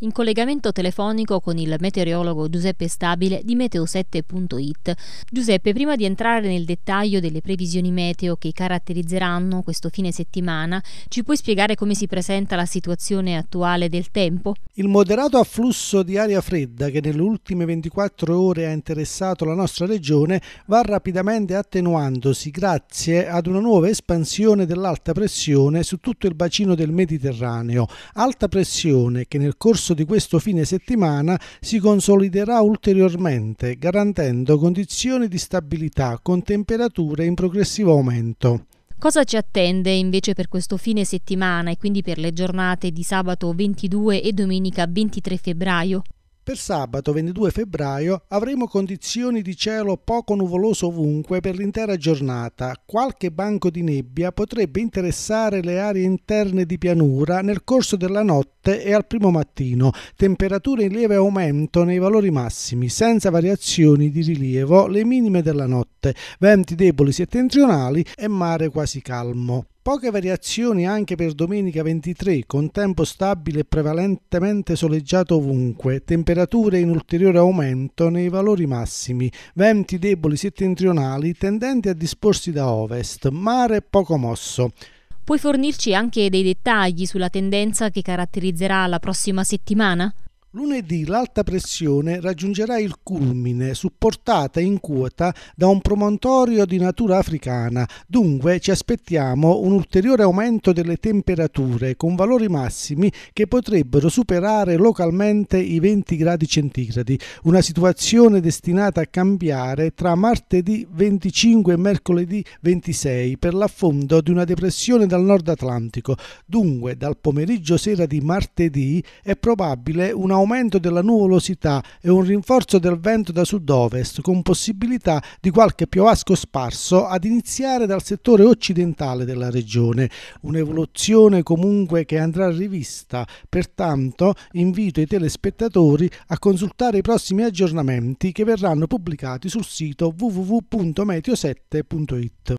In collegamento telefonico con il meteorologo Giuseppe Stabile di meteo7.it. Giuseppe, prima di entrare nel dettaglio delle previsioni meteo che caratterizzeranno questo fine settimana, ci puoi spiegare come si presenta la situazione attuale del tempo? Il moderato afflusso di aria fredda che nelle ultime 24 ore ha interessato la nostra regione va rapidamente attenuandosi grazie ad una nuova espansione dell'alta pressione su tutto il bacino del Mediterraneo. Alta pressione che nel corso corso di questo fine settimana si consoliderà ulteriormente, garantendo condizioni di stabilità con temperature in progressivo aumento. Cosa ci attende invece per questo fine settimana e quindi per le giornate di sabato 22 e domenica 23 febbraio? Per sabato 22 febbraio avremo condizioni di cielo poco nuvoloso ovunque per l'intera giornata. Qualche banco di nebbia potrebbe interessare le aree interne di pianura nel corso della notte e al primo mattino. Temperature in lieve aumento nei valori massimi, senza variazioni di rilievo le minime della notte, venti deboli settentrionali e mare quasi calmo. Poche variazioni anche per domenica 23, con tempo stabile e prevalentemente soleggiato ovunque, temperature in ulteriore aumento nei valori massimi, venti deboli settentrionali tendenti a disporsi da ovest, mare poco mosso. Puoi fornirci anche dei dettagli sulla tendenza che caratterizzerà la prossima settimana? Lunedì l'alta pressione raggiungerà il culmine, supportata in quota da un promontorio di natura africana, dunque ci aspettiamo un ulteriore aumento delle temperature con valori massimi che potrebbero superare localmente i 20 gradi centigradi, una situazione destinata a cambiare tra martedì 25 e mercoledì 26 per l'affondo di una depressione dal nord Atlantico, dunque dal pomeriggio sera di martedì è probabile un aumento aumento della nuvolosità e un rinforzo del vento da sud-ovest, con possibilità di qualche piovasco sparso ad iniziare dal settore occidentale della regione. Un'evoluzione comunque che andrà rivista, pertanto invito i telespettatori a consultare i prossimi aggiornamenti che verranno pubblicati sul sito www.meteo7.it.